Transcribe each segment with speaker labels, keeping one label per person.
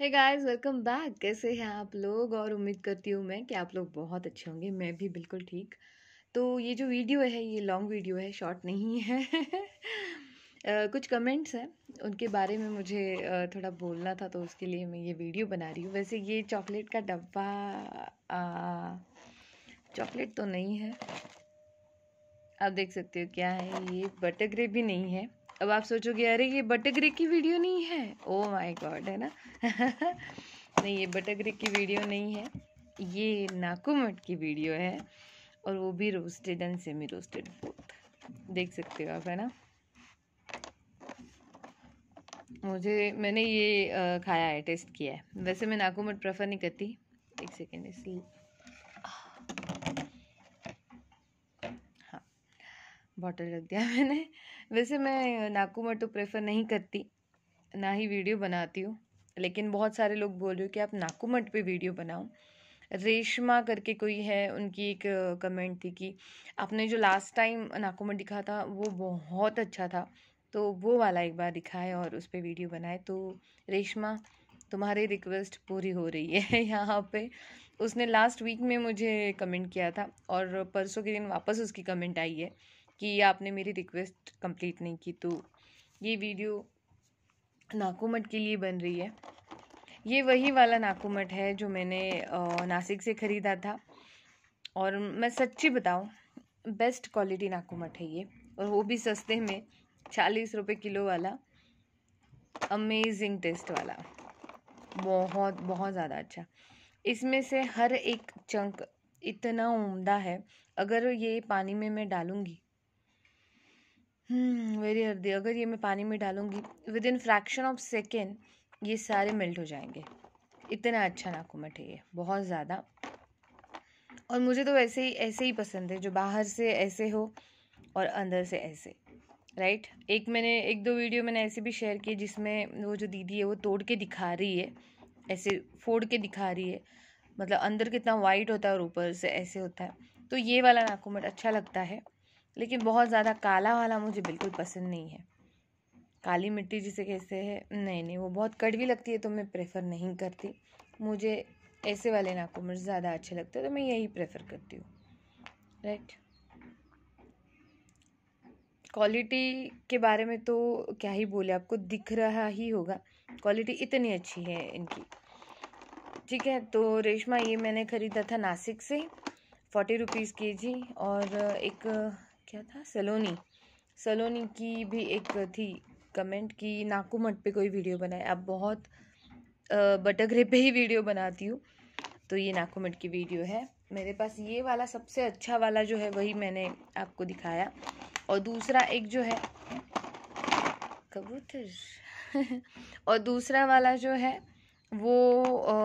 Speaker 1: है guys welcome back कैसे हैं आप लोग और उम्मीद करती हूँ मैं कि आप लोग बहुत अच्छे होंगे मैं भी बिल्कुल ठीक तो ये जो वीडियो है ये लॉन्ग वीडियो है शॉर्ट नहीं है uh, कुछ कमेंट्स हैं उनके बारे में मुझे uh, थोड़ा बोलना था तो उसके लिए मैं ये वीडियो बना रही हूँ वैसे ये चॉकलेट का डब्बा चॉकलेट तो नहीं है आप देख सकते हो क्या है ये बटर ग्रेवी नहीं है अब आप सोचोगे अरे ये बटगरे की वीडियो नहीं है ओ माय गॉड है ना नहीं ये बटगरे की वीडियो नहीं है ये नाकुमट की वीडियो है और वो भी roasted and semi roasted food देख सकते हो आप है ना मुझे मैंने ये खाया है टेस्ट किया है वैसे मैं नाकुमट प्रेफर नहीं करती एक सेकेंड इसलिए हाँ। बॉटल रख दिया मैंने वैसे मैं नाकुमर तो प्रेफर नहीं करती ना ही वीडियो बनाती हूँ लेकिन बहुत सारे लोग बोल रहे हो कि आप नाकुमट पर वीडियो बनाओ रेशमा करके कोई है उनकी एक कमेंट थी कि आपने जो लास्ट टाइम नाकूमट दिखा था वो बहुत अच्छा था तो वो वाला एक बार दिखाए और उस पर वीडियो बनाए तो रेशमा तुम्हारी रिक्वेस्ट पूरी हो रही है यहाँ पे उसने लास्ट वीक में मुझे कमेंट किया था और परसों के दिन वापस उसकी कमेंट आई है कि आपने मेरी रिक्वेस्ट कंप्लीट नहीं की तो ये वीडियो नाकूमठ के लिए बन रही है ये वही वाला नाकूमठ है जो मैंने नासिक से ख़रीदा था और मैं सच्ची बताऊँ बेस्ट क्वालिटी नाकूमठ है ये और वो भी सस्ते में चालीस रुपये किलो वाला अमेजिंग टेस्ट वाला बहुत बहुत ज़्यादा अच्छा इसमें से हर एक चंक इतना उम्दा है अगर ये पानी में मैं डालूँगी वेरी हम्म, अर्दी अगर ये मैं पानी में डालूंगी with in fraction of second ये सारे मेल्ट हो जाएंगे इतना अच्छा नाकुमट है ये बहुत ज़्यादा और मुझे तो वैसे ही ऐसे ही पसंद है जो बाहर से ऐसे हो और अंदर से ऐसे राइट एक मैंने एक दो वीडियो मैंने ऐसे भी शेयर किए जिसमें वो जो दीदी है वो तोड़ के दिखा रही है ऐसे फोड़ के दिखा रही है मतलब अंदर कितना वाइट होता है और ऊपर से ऐसे होता है तो ये वाला नाकुमट अच्छा लगता है लेकिन बहुत ज़्यादा काला वाला मुझे बिल्कुल पसंद नहीं है काली मिट्टी जिसे कहते हैं नहीं नहीं वो बहुत कड़वी लगती है तो मैं प्रेफर नहीं करती मुझे ऐसे वाले नाखून मुझे ज़्यादा अच्छे लगते हैं तो मैं यही प्रेफर करती हूँ राइट क्वालिटी के बारे में तो क्या ही बोले आपको दिख रहा ही होगा क्वालिटी इतनी अच्छी है इनकी ठीक है तो रेशमा ये मैंने ख़रीदा था नासिक से फोर्टी रुपीज़ के जी और एक क्या था सलोनी सलोनी की भी एक थी कमेंट कि नाकू मठ पे कोई वीडियो बनाए आप बहुत बटगरे पे ही वीडियो बनाती हूँ तो ये नाकू मठ की वीडियो है मेरे पास ये वाला सबसे अच्छा वाला जो है वही मैंने आपको दिखाया और दूसरा एक जो है कबूतर और दूसरा वाला जो है वो आ,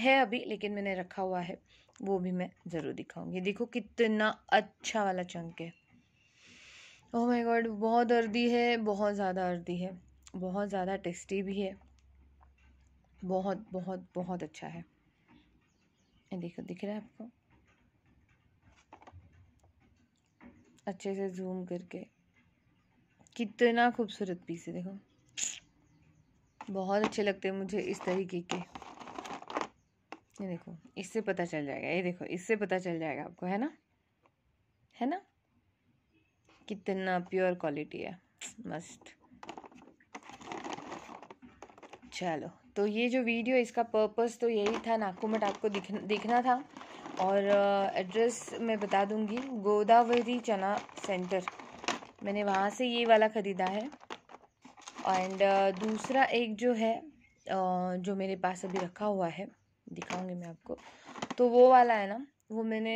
Speaker 1: है अभी लेकिन मैंने रखा हुआ है वो भी मैं ज़रूर दिखाऊंगी देखो कितना अच्छा वाला चंक है ओह माय गॉड बहुत अर्दी है बहुत ज़्यादा अर्दी है बहुत ज़्यादा टेस्टी भी है बहुत बहुत बहुत अच्छा है देखो दिख रहा है आपको अच्छे से जूम करके कितना खूबसूरत पीस है देखो बहुत अच्छे लगते हैं मुझे इस तरीके के ये देखो इससे पता चल जाएगा ये देखो इससे पता चल जाएगा आपको है ना है ना कितना प्योर क्वालिटी है मस्ट चलो तो ये जो वीडियो इसका पर्पस तो यही था नागकुमट आपको दिख दिखना था और एड्रेस मैं बता दूंगी गोदावरी चना सेंटर मैंने वहाँ से ये वाला ख़रीदा है एंड दूसरा एक जो है जो मेरे पास अभी रखा हुआ है दिखाऊंगी मैं आपको तो वो वाला है ना वो मैंने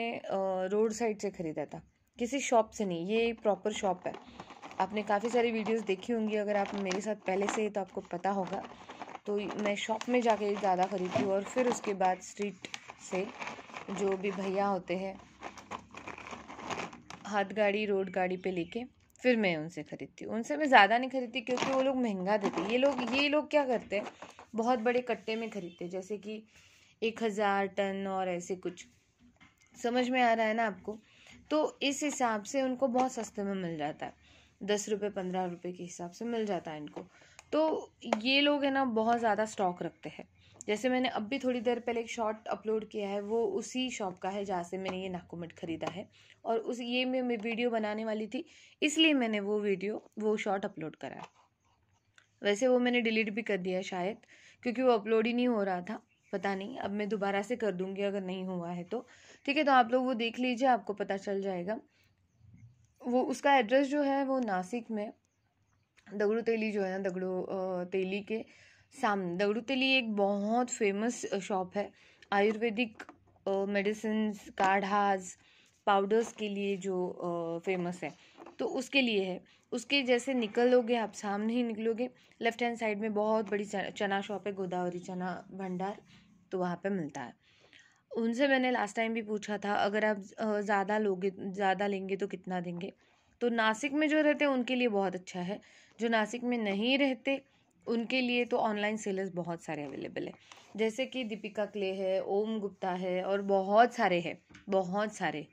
Speaker 1: रोड साइड से ख़रीदा था किसी शॉप से नहीं ये प्रॉपर शॉप है आपने काफ़ी सारी वीडियोस देखी होंगी अगर आप मेरे साथ पहले से ही तो आपको पता होगा तो मैं शॉप में जाके ज़्यादा ख़रीदती हूँ और फिर उसके बाद स्ट्रीट से जो भी भैया होते हैं हाथ गाड़ी रोड गाड़ी पे लेके फिर मैं उनसे ख़रीदती हूँ उनसे मैं ज़्यादा नहीं खरीदती क्योंकि वो लोग महंगा देते ये लोग ये लोग क्या करते हैं बहुत बड़े कट्टे में ख़रीदते जैसे कि एक हज़ार टन और ऐसे कुछ समझ में आ रहा है ना आपको तो इस हिसाब से उनको बहुत सस्ते में मिल जाता है दस रुपये पंद्रह रुपये के हिसाब से मिल जाता है इनको तो ये लोग है ना बहुत ज़्यादा स्टॉक रखते हैं जैसे मैंने अब भी थोड़ी देर पहले एक शॉर्ट अपलोड किया है वो उसी शॉप का है जहाँ से मैंने ये नाकोमेट ख़रीदा है और उस ये मैं, मैं वीडियो बनाने वाली थी इसलिए मैंने वो वीडियो वो शॉर्ट अपलोड करा वैसे वो मैंने डिलीट भी कर दिया शायद क्योंकि वो अपलोड ही नहीं हो रहा था पता नहीं अब मैं दोबारा से कर दूंगी अगर नहीं हुआ है तो ठीक है तो आप लोग वो देख लीजिए आपको पता चल जाएगा वो उसका एड्रेस जो है वो नासिक में दगड़ू तेली जो है ना दगड़ू तेली के सामने दगड़ू तेली एक बहुत फेमस शॉप है आयुर्वेदिक मेडिसिन काढ़ाज पाउडर्स के लिए जो फेमस है तो उसके लिए है उसके जैसे निकलोगे आप सामने ही निकलोगे लेफ्ट हैंड साइड में बहुत बड़ी चना शॉप है गोदावरी चना भंडार तो वहाँ पे मिलता है उनसे मैंने लास्ट टाइम भी पूछा था अगर आप ज़्यादा लोगे ज़्यादा लेंगे तो कितना देंगे तो नासिक में जो रहते हैं उनके लिए बहुत अच्छा है जो नासिक में नहीं रहते उनके लिए तो ऑनलाइन सेलर्स बहुत सारे अवेलेबल है जैसे कि दीपिका क्ले है ओम गुप्ता है और बहुत सारे हैं बहुत सारे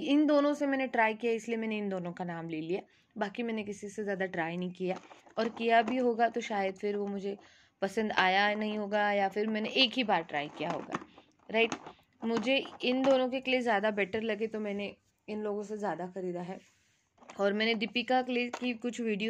Speaker 1: इन दोनों से मैंने ट्राई किया इसलिए मैंने इन दोनों का नाम ले लिया बाकी मैंने किसी से ज़्यादा ट्राई नहीं किया और किया भी होगा तो शायद फिर वो मुझे पसंद आया नहीं होगा या फिर मैंने एक ही बार ट्राई किया होगा राइट मुझे इन दोनों के क्ले ज़्यादा बेटर लगे तो मैंने इन लोगों से ज़्यादा ख़रीदा है और मैंने दीपिका क्ले की कुछ वीडियो